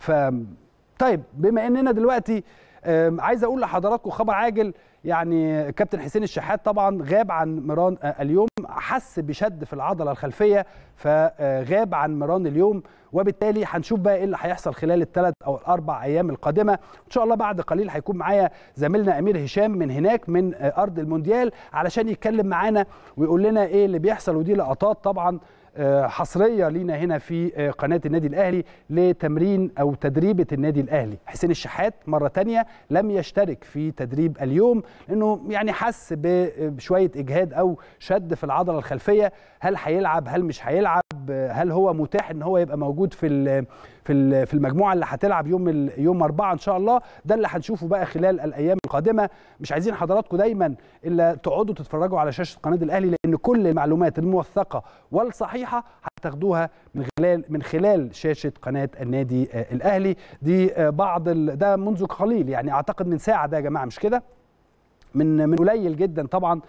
ف طيب بما اننا دلوقتي عايز اقول لحضراتكم خبر عاجل يعني كابتن حسين الشحات طبعا غاب عن مران آه، اليوم حس بشد في العضله الخلفيه فغاب آه، عن مران اليوم وبالتالي هنشوف بقى ايه اللي هيحصل خلال الثلاث او الاربع ايام القادمه ان شاء الله بعد قليل هيكون معايا زميلنا امير هشام من هناك من آه، ارض المونديال علشان يتكلم معانا ويقول لنا ايه اللي بيحصل ودي لقطات طبعا آه، حصريه لينا هنا في آه، قناه النادي الاهلي لتمرين او تدريبه النادي الاهلي حسين الشحات مره تانية لم يشترك في تدريب اليوم لانه يعني حس آه، بشويه اجهاد او شد في العضله الخلفيه هل هيلعب هل مش هيلعب هل هو متاح ان هو يبقى موجود في في في المجموعه اللي هتلعب يوم يوم أربعة ان شاء الله ده اللي هنشوفه بقى خلال الايام القادمه مش عايزين حضراتكم دايما الا تقعدوا تتفرجوا على شاشه قناه الاهلي لان كل المعلومات الموثقه والصحيحه صحيحه هتاخدوها من خلال من خلال شاشه قناه النادي آه، الاهلي دي آه، بعض ده منذ قليل يعني اعتقد من ساعه ده يا جماعه مش كده من من قليل جدا طبعا